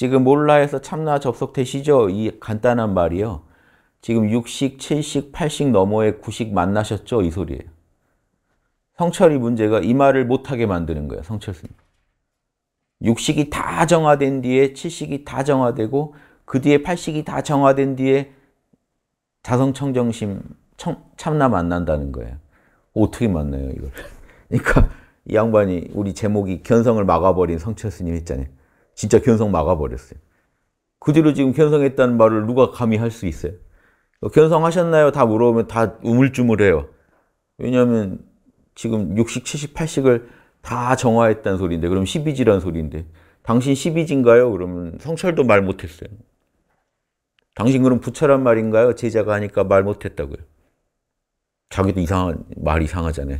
지금 몰라에서 참나 접속되시죠? 이 간단한 말이요. 지금 6식, 7식, 8식 너머에 9식 만나셨죠? 이 소리예요. 성철이 문제가 이 말을 못하게 만드는 거예요. 성철 스님. 6식이 다 정화된 뒤에 7식이 다 정화되고 그 뒤에 8식이 다 정화된 뒤에 자성청정심 청, 참나 만난다는 거예요. 어떻게 만나요, 이걸. 그러니까 이 양반이 우리 제목이 견성을 막아버린 성철 스님 했잖아요. 진짜 견성 막아버렸어요. 그 뒤로 지금 견성했다는 말을 누가 감히 할 수 있어요? 견성하셨나요? 다 물어보면 다 우물쭈물해요. 왜냐하면 지금 60, 70, 80을 다 정화했다는 소리인데 그럼 12지란 소리인데 당신 12지인가요? 그러면 성철도 말 못했어요. 당신 그럼 부처란 말인가요? 제자가 하니까 말 못했다고요. 자기도 이상한, 말 이상하잖아요.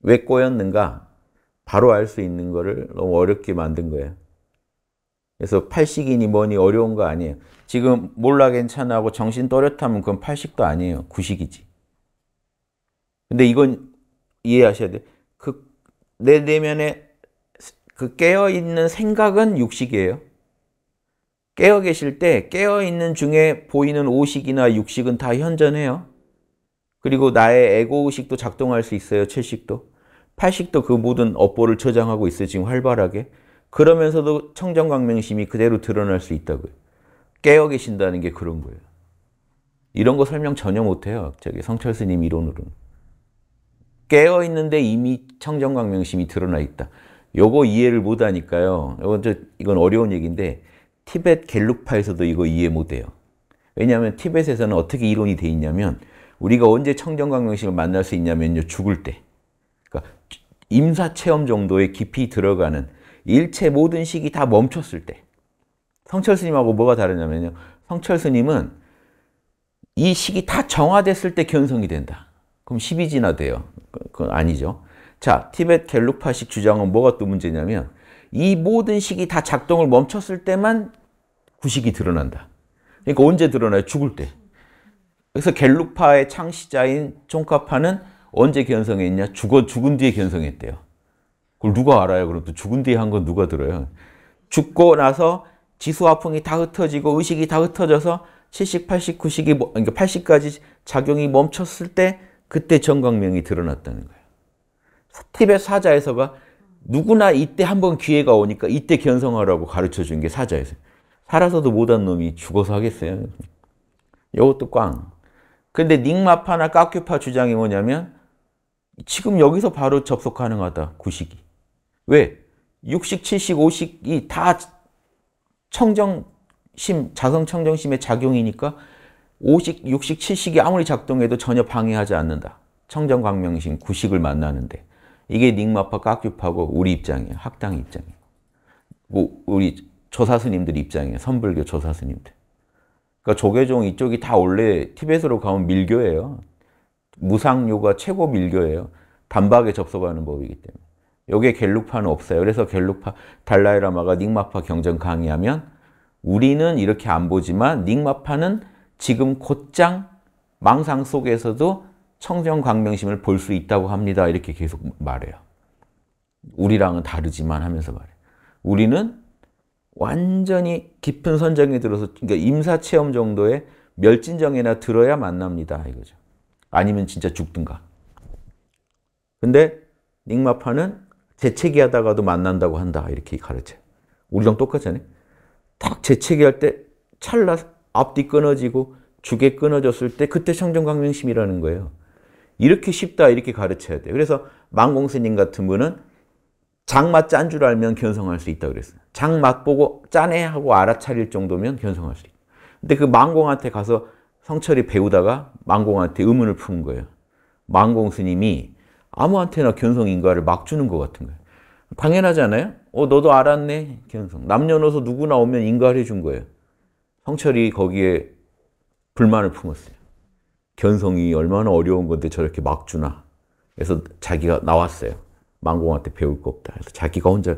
왜 꼬였는가? 바로 알 수 있는 거를 너무 어렵게 만든 거예요. 그래서 팔식이니 뭐니 어려운 거 아니에요. 지금 몰라 괜찮아 하고 정신 또렷하면 그건 팔식도 아니에요. 구식이지. 근데 이건 이해하셔야 돼. 그내 내면에 그, 그 깨어 있는 생각은 육식이에요. 깨어 계실 때 깨어 있는 중에 보이는 오식이나 육식은 다 현전해요. 그리고 나의 에고 의식도 작동할 수 있어요. 채식도. 8 0도그 모든 업보를 저장하고 있어요. 지금 활발하게. 그러면서도 청정광명심이 그대로 드러날 수 있다고요. 깨어 계신다는 게 그런 거예요. 이런 거 설명 전혀 못해요. 저기 성철스님 이론으로는. 깨어 있는데 이미 청정광명심이 드러나 있다. 요거 이해를 못하니까요. 이건, 저, 이건 어려운 얘기인데 티벳 갤룩파에서도 이거 이해 못해요. 왜냐하면 티벳에서는 어떻게 이론이 돼 있냐면 우리가 언제 청정광명심을 만날 수 있냐면요. 죽을 때. 임사체험 정도의 깊이 들어가는 일체 모든 식이 다 멈췄을 때 성철 스님하고 뭐가 다르냐면요. 성철 스님은 이 식이 다 정화됐을 때 견성이 된다. 그럼 12지나 돼요. 그건 그 아니죠. 자, 티벳 갤루파식 주장은 뭐가 또 문제냐면 이 모든 식이 다 작동을 멈췄을 때만 구식이 드러난다. 그러니까 언제 드러나요? 죽을 때. 그래서 갤루파의 창시자인 총카파는 언제 견성했냐? 죽어 죽은 뒤에 견성했대요. 그걸 누가 알아요? 그럼 또 죽은 뒤에 한 건 누가 들어요? 죽고 나서 지수화풍이 다 흩어지고 의식이 다 흩어져서 70, 80, 90이 그러니까 80까지 작용이 멈췄을 때 그때 정광명이 드러났다는 거예요. 티벳 사자에서가 누구나 이때 한번 기회가 오니까 이때 견성하라고 가르쳐 준게 사자에서. 살아서도 못한 놈이 죽어서 하겠어요. 이것도 꽝. 근데 닉마파나 까큐파 주장이 뭐냐면 지금 여기서 바로 접속 가능하다. 구식이. 왜? 육식, 칠식, 오식이 다 청정심, 자성청정심의 작용이니까 오식, 육식, 칠식이 아무리 작동해도 전혀 방해하지 않는다. 청정광명심, 구식을 만나는데. 이게 닉마파, 깍규파고 우리 입장이에요. 학당 입장이에요. 뭐 우리 조사스님들 입장이에요. 선불교 조사스님들. 그러니까 조계종 이쪽이 다 원래 티벳으로 가면 밀교예요. 무상류가 최고 밀교예요. 단박에 접속하는 법이기 때문에. 여기 갤룩파는 없어요. 그래서 갤룩파, 달라이라마가 닉마파 경전 강의하면 우리는 이렇게 안 보지만 닉마파는 지금 곧장 망상 속에서도 청정광명심을 볼 수 있다고 합니다. 이렇게 계속 말해요. 우리랑은 다르지만 하면서 말해요. 우리는 완전히 깊은 선정에 들어서 그러니까 임사체험 정도의 멸진정에나 들어야 만납니다. 이거죠. 아니면 진짜 죽든가. 근데 닉마파는 재채기 하다가도 만난다고 한다. 이렇게 가르쳐. 우리랑 똑같잖아요. 딱 재채기 할때 찰나 앞뒤 끊어지고 주게 끊어졌을 때 그때 청정광명심이라는 거예요. 이렇게 쉽다 이렇게 가르쳐야 돼. 그래서 망공스님 같은 분은 장맛 짠 줄 알면 견성할 수 있다 그랬어요. 장맛 보고 짠해 하고 알아차릴 정도면 견성할 수 있다. 근데 그 망공한테 가서 성철이 배우다가 망공한테 의문을 품는 거예요. 만공 스님이 아무한테나 견성 인가를 막 주는 것 같은 거예요. 당연하잖아요. 어, 너도 알았네. 견성. 남녀노소 누구나 오면 인가를 해준 거예요. 성철이 거기에 불만을 품었어요. 견성이 얼마나 어려운 건데 저렇게 막 주나. 그래서 자기가 나왔어요. 만공한테 배울 거 없다. 그래서 자기가 혼자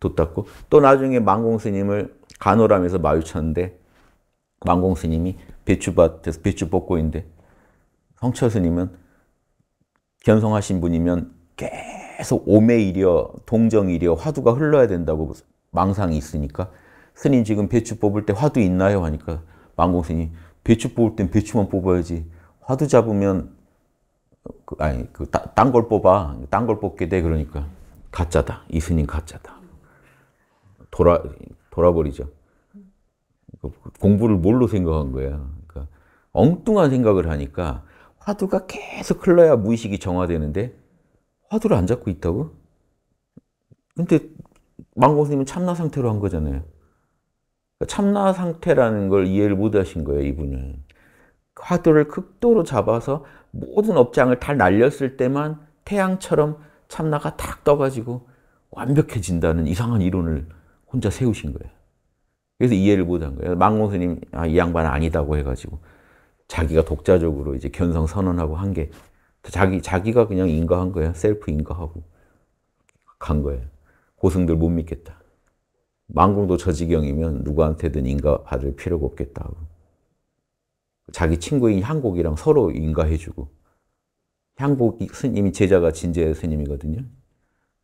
돋았고 또 나중에 만공 스님을 간호라면서 마주쳤는데 관공 스님이 배추밭에서 배추 뽑고 있는데 성철 스님은 견성하신 분이면 계속 오매이려 동정이려 화두가 흘러야 된다고 망상이 있으니까 스님 지금 배추 뽑을 때 화두 있나요? 하니까 망공 스님 배추 뽑을 땐 배추만 뽑아야지 화두 잡으면 그, 아니 그딴 걸 뽑아 딴 걸 뽑게 돼 그러니까 가짜다 이 스님 가짜다 돌아 돌아버리죠. 공부를 뭘로 생각한 거야. 그러니까 엉뚱한 생각을 하니까 화두가 계속 흘러야 무의식이 정화되는데 화두를 안 잡고 있다고? 근데 망고 스님은 참나 상태로 한 거잖아요. 그러니까 참나 상태라는 걸 이해를 못 하신 거예요, 이분은. 화두를 극도로 잡아서 모든 업장을 다 날렸을 때만 태양처럼 참나가 탁 떠가지고 완벽해진다는 이상한 이론을 혼자 세우신 거예요. 그래서 이해를 못 한 거예요. 망공스님 아, 이 양반 아니다고 해가지고 자기가 독자적으로 이제 견성 선언하고 한 게 자기 자기가 그냥 인가한 거예요. 셀프 인가하고 간 거예요. 고승들 못 믿겠다. 망공도 저 지경이면 누구한테든 인가 받을 필요가 없겠다 고 자기 친구인 향곡이랑 서로 인가해주고 향곡 스님이 제자가 진재 스님이거든요.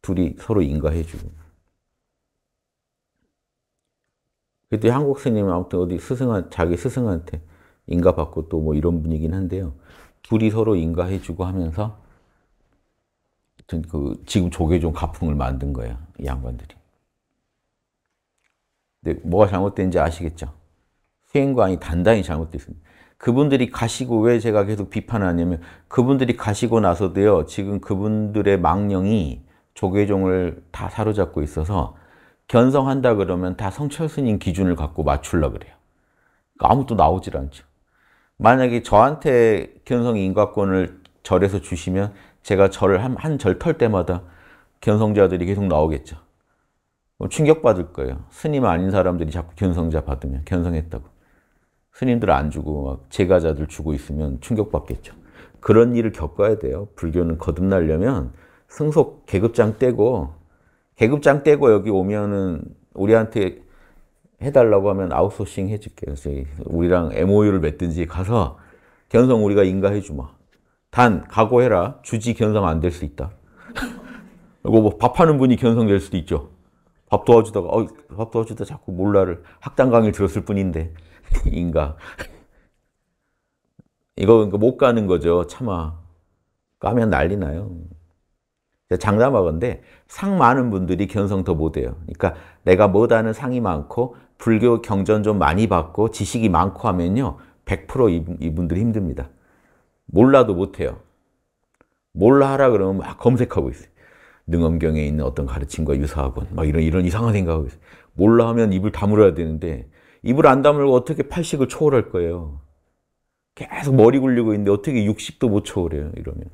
둘이 서로 인가해주고 그때 한국 스님은 아무튼 어디 스승한 자기 스승한테 인가받고 또 뭐 이런 분이긴 한데요. 둘이 서로 인가해주고 하면서 그 지금 조계종 가풍을 만든 거예요. 양반들이. 근데 뭐가 잘못된지 아시겠죠? 수행관이 단단히 잘못됐습니다. 그분들이 가시고 왜 제가 계속 비판하냐면 그분들이 가시고 나서도요. 지금 그분들의 망령이 조계종을 다 사로잡고 있어서 견성한다 그러면 다 성철 스님 기준을 갖고 맞출라 그래요. 그러니까 아무도 나오질 않죠. 만약에 저한테 견성 인과권을 절에서 주시면 제가 절을 한, 절 털 때마다 견성자들이 계속 나오겠죠. 뭐 충격받을 거예요. 스님 아닌 사람들이 자꾸 견성자 받으면, 견성했다고. 스님들 안 주고 막 제가자들 주고 있으면 충격받겠죠. 그런 일을 겪어야 돼요. 불교는 거듭나려면 승속 계급장 떼고 계급장 떼고 여기 오면은 우리한테 해달라고 하면 아웃소싱 해줄게. 그 우리랑 MOU를 맺든지 가서 견성 우리가 인가해 주마. 단 각오해라. 주지 견성 안 될 수 있다. 그리고 뭐 밥하는 분이 견성될 수도 있죠. 밥 도와주다가 어, 밥 도와주다 자꾸 몰라를 학당 강의를 들었을 뿐인데 인가. 이거 그러니까 못 가는 거죠. 참아. 까면 난리 나요. 장담하건데 상 많은 분들이 견성 더 못해요. 그러니까 내가 뭐다는 상이 많고 불교 경전 좀 많이 받고 지식이 많고 하면요. 100% 이분들이 힘듭니다. 몰라도 못해요. 몰라 하라 그러면 막 검색하고 있어요. 능엄경에 있는 어떤 가르침과 유사하군. 막 이런, 이런 이상한 생각하고 있어요. 몰라 하면 입을 다물어야 되는데 입을 안 다물고 어떻게 팔식을 초월할 거예요. 계속 머리 굴리고 있는데 어떻게 60도 못 초월해요, 이러면.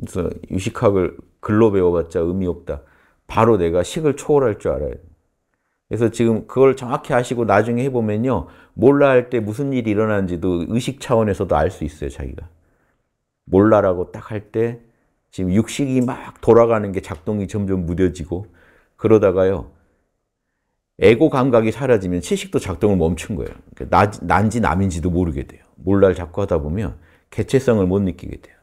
그래서 유식학을 글로 배워봤자 의미 없다. 바로 내가 식을 초월할 줄 알아요. 그래서 지금 그걸 정확히 아시고 나중에 해보면요. 몰라 할 때 무슨 일이 일어나는지도 의식 차원에서도 알 수 있어요, 자기가. 몰라라고 딱 할 때 지금 육식이 막 돌아가는 게 작동이 점점 무뎌지고 그러다가요. 에고 감각이 사라지면 채식도 작동을 멈춘 거예요. 그러니까 난지 남인지도 모르게 돼요. 몰라를 자꾸 하다 보면 개체성을 못 느끼게 돼요.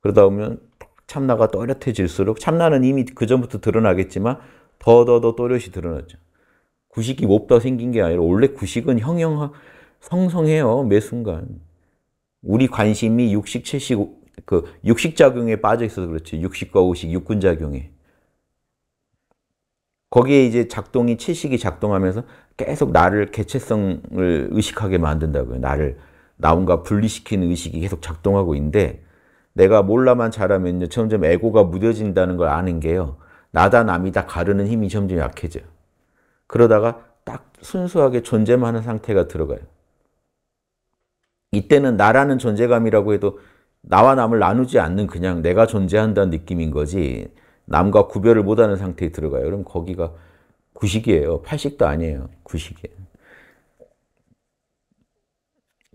그러다 보면 참나가 또렷해질수록 참나는 이미 그전부터 드러나겠지만 더더더 또렷이 드러나죠. 구식이 못다 생긴 게 아니라 원래 구식은 형형 성성해요. 매 순간. 우리 관심이 육식, 채식, 그 육식작용에 빠져 있어서 그렇지. 육식과 오식, 육군작용에. 거기에 이제 작동이 채식이 작동하면서 계속 나를 개체성을 의식하게 만든다고요. 나를 나온과 분리시키는 의식이 계속 작동하고 있는데 내가 몰라만 자라면요. 점점 에고가 무뎌진다는 걸 아는 게요. 나다 남이다 가르는 힘이 점점 약해져요. 그러다가 딱 순수하게 존재만 하는 상태가 들어가요. 이때는 나라는 존재감이라고 해도 나와 남을 나누지 않는 그냥 내가 존재한다는 느낌인 거지 남과 구별을 못하는 상태에 들어가요. 그럼 거기가 구식이에요. 팔식도 아니에요. 구식이에요.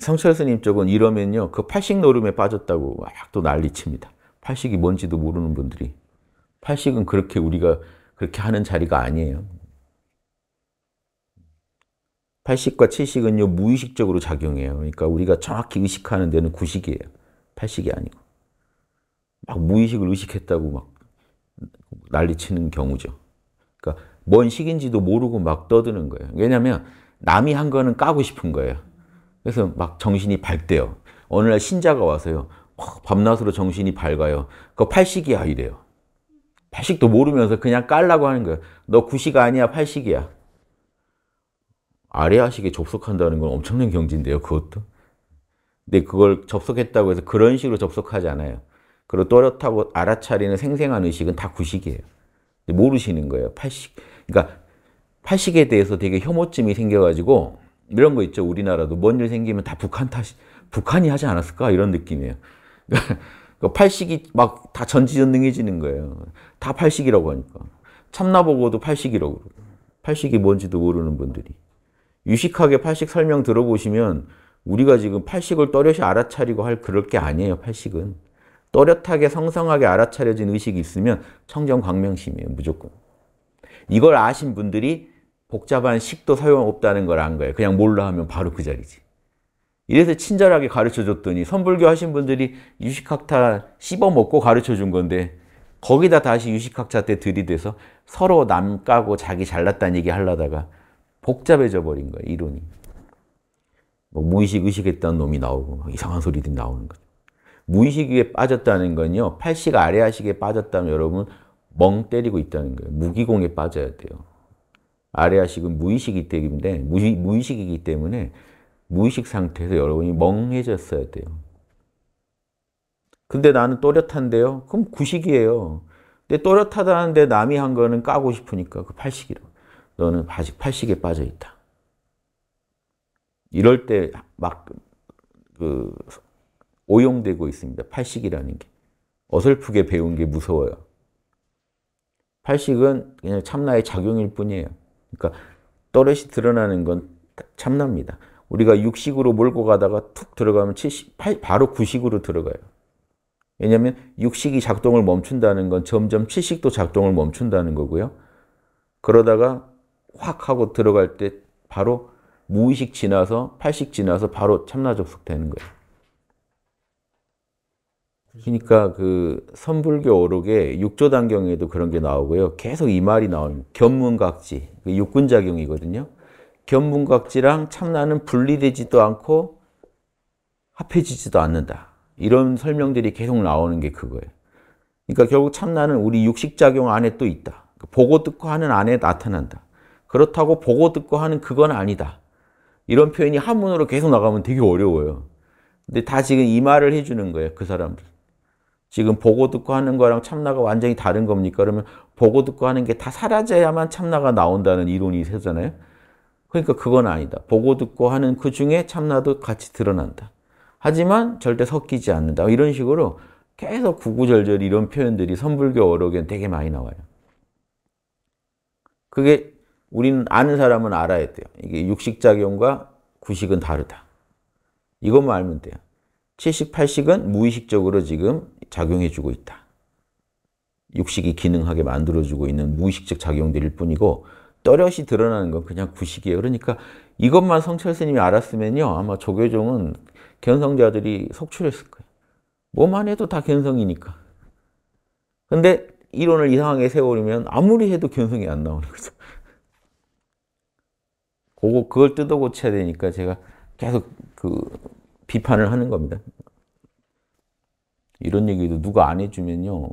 성철 스님 쪽은 이러면요. 그 팔식 노름에 빠졌다고 막 또 난리칩니다. 팔식이 뭔지도 모르는 분들이. 팔식은 그렇게 우리가 그렇게 하는 자리가 아니에요. 팔식과 칠식은요 무의식적으로 작용해요. 그러니까 우리가 정확히 의식하는 데는 구식이에요. 팔식이 아니고 막 무의식을 의식했다고 막 난리치는 경우죠. 그러니까 뭔 식인지도 모르고 막 떠드는 거예요. 왜냐하면 남이 한 거는 까고 싶은 거예요. 그래서 막 정신이 밝대요. 어느 날 신자가 와서요. 밤낮으로 정신이 밝아요. 그거 팔식이야 이래요. 팔식도 모르면서 그냥 깔라고 하는 거예요. 너 구식 아니야 팔식이야. 아래아식에 접속한다는 건 엄청난 경지인데요. 그것도. 근데 그걸 접속했다고 해서 그런 식으로 접속하지 않아요. 그리고 또렷하고 알아차리는 생생한 의식은 다 구식이에요. 모르시는 거예요. 팔식. 그러니까 팔식에 대해서 되게 혐오증이 생겨가지고 이런 거 있죠. 우리나라도 뭔 일 생기면 다 북한 탓이 북한이 하지 않았을까 이런 느낌이에요. 그 팔식이 막 다 전지전능해지는 거예요. 다 팔식이라고 하니까 참나보고도 팔식이라고 그러고 팔식이 뭔지도 모르는 분들이 유식하게 팔식 설명 들어보시면 우리가 지금 팔식을 또렷이 알아차리고 할 그럴 게 아니에요. 팔식은 또렷하게 성성하게 알아차려진 의식이 있으면 청정 광명심이에요. 무조건. 이걸 아신 분들이 복잡한 식도 사용 없다는 걸 안 거예요. 그냥 몰라 하면 바로 그 자리지. 이래서 친절하게 가르쳐 줬더니 선불교 하신 분들이 유식학타 씹어 먹고 가르쳐 준 건데 거기다 다시 유식학자 때 들이대서 서로 남 까고 자기 잘났다는 얘기 하려다가 복잡해져 버린 거예요, 이론이. 뭐 무의식 의식했다 놈이 나오고 이상한 소리들이 나오는 거죠. 무의식 에 빠졌다는 건요. 팔씨가 아래하식에 빠졌다면 여러분 멍 때리고 있다는 거예요. 무기공에 빠져야 돼요. 아래아식은 무의식 이택인데 무의, 무의식이기 때문에 무의식 상태에서 여러분이 멍해졌어야 돼요. 근데 나는 또렷한데요? 그럼 구식이에요. 근데 또렷하다는데 남이 한 거는 까고 싶으니까 그 팔식이라고. 너는 아직 팔식에 빠져 있다. 이럴 때 막 그 오용되고 있습니다. 팔식이라는 게. 어설프게 배운 게 무서워요. 팔식은 그냥 참나의 작용일 뿐이에요. 그러니까 또렷이 드러나는 건 참납니다. 우리가 육식으로 몰고 가다가 툭 들어가면 7 8, 바로 구식으로 들어가요. 왜냐하면 육식이 작동을 멈춘다는 건 점점 칠식도 작동을 멈춘다는 거고요. 그러다가 확 하고 들어갈 때 바로 무의식 지나서 팔식 지나서 바로 참나 접속되는 거예요. 그러니까 그 선불교 오록에 육조단경에도 그런 게 나오고요. 계속 이 말이 나옵니 견문각지, 그 육군작용이거든요. 견문각지랑 참나는 분리되지도 않고 합해지지도 않는다. 이런 설명들이 계속 나오는 게 그거예요. 그러니까 결국 참나는 우리 육식작용 안에 또 있다. 그러니까 보고 듣고 하는 안에 나타난다. 그렇다고 보고 듣고 하는 그건 아니다. 이런 표현이 한문으로 계속 나가면 되게 어려워요. 근데 다 지금 이 말을 해주는 거예요. 그 사람들. 지금 보고 듣고 하는 거랑 참나가 완전히 다른 겁니까? 그러면 보고 듣고 하는 게 다 사라져야만 참나가 나온다는 이론이 세잖아요. 그러니까 그건 아니다. 보고 듣고 하는 그 중에 참나도 같이 드러난다. 하지만 절대 섞이지 않는다. 이런 식으로 계속 구구절절 이런 표현들이 선불교 어록에 되게 많이 나와요. 그게 우리는 아는 사람은 알아야 돼요. 이게 육식작용과 구식은 다르다. 이것만 알면 돼요. 7식, 8식은 무의식적으로 지금 작용해주고 있다. 육식이 기능하게 만들어주고 있는 무의식적 작용들일 뿐이고 떠렷이 드러나는 건 그냥 구식이에요. 그러니까 이것만 성철 스님이 알았으면요. 아마 조교종은 견성자들이 속출했을 거예요. 뭐만 해도 다 견성이니까. 근데 이론을 이상하게 세우면 아무리 해도 견성이 안 나오는 거죠. 그거 그걸 뜯어 고쳐야 되니까 제가 계속 그 비판을 하는 겁니다. 이런 얘기도 누가 안 해주면요.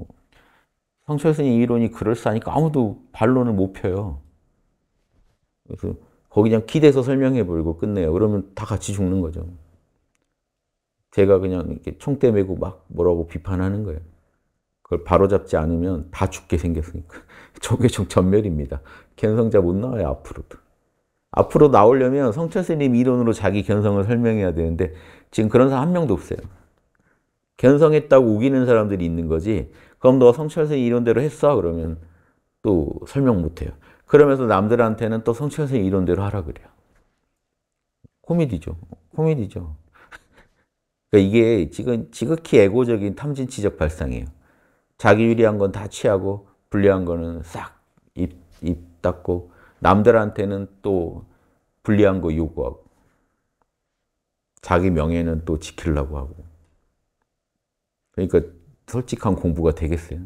성철선이 이론이 그럴싸하니까 아무도 반론을 못 펴요. 그래서 거기 그냥 기대서 설명해버리고 끝내요. 그러면 다 같이 죽는 거죠. 제가 그냥 이렇게 총대 메고 막 뭐라고 비판하는 거예요. 그걸 바로잡지 않으면 다 죽게 생겼으니까. 저게 종 전멸입니다. 견성자 못 나와요, 앞으로도. 앞으로 나오려면 성철스님 이론으로 자기 견성을 설명해야 되는데 지금 그런 사람 한 명도 없어요. 견성했다고 우기는 사람들이 있는 거지 그럼 너 성철생 이론대로 했어? 그러면 또 설명 못해요. 그러면서 남들한테는 또 성철생 이론대로 하라 그래요. 코미디죠. 코미디죠. 그러니까 이게 지금 지극히 애고적인 탐진치적 발상이에요. 자기 유리한 건 다 취하고 불리한 거는 싹 입 입 닫고 남들한테는 또 불리한 거 요구하고 자기 명예는 또 지키려고 하고. 그러니까 솔직한 공부가 되겠어요.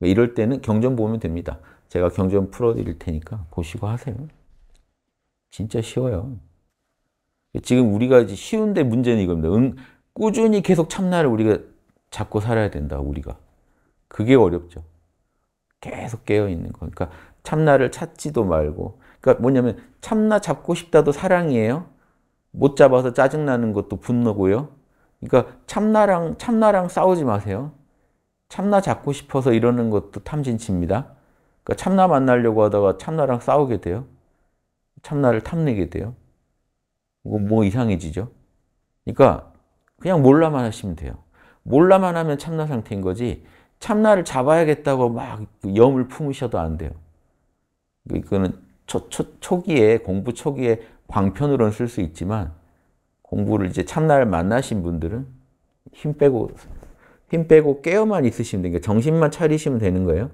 이럴 때는 경전 보면 됩니다. 제가 경전 풀어드릴 테니까 보시고 하세요. 진짜 쉬워요. 지금 우리가 쉬운데 문제는 이겁니다. 응, 꾸준히 계속 참나를 우리가 잡고 살아야 된다, 우리가. 그게 어렵죠. 계속 깨어있는 거. 그러니까 참나를 찾지도 말고. 그러니까 뭐냐면 참나 잡고 싶다도 사랑이에요. 못 잡아서 짜증나는 것도 분노고요. 그러니까 참나랑 참나랑 싸우지 마세요. 참나 잡고 싶어서 이러는 것도 탐진치입니다. 그러니까 참나 만나려고 하다가 참나랑 싸우게 돼요. 참나를 탐내게 돼요. 뭐, 뭐 이상해지죠. 그러니까 그냥 몰라만 하시면 돼요. 몰라만 하면 참나 상태인 거지 참나를 잡아야겠다고 막 염을 품으셔도 안 돼요. 이거는 초, 초, 초기에 공부 초기에 광편으로는 쓸 수 있지만 공부를 이제 참날 만나신 분들은 힘 빼고 힘 빼고 깨어만 있으시면 되니까 정신만 차리시면 되는 거예요.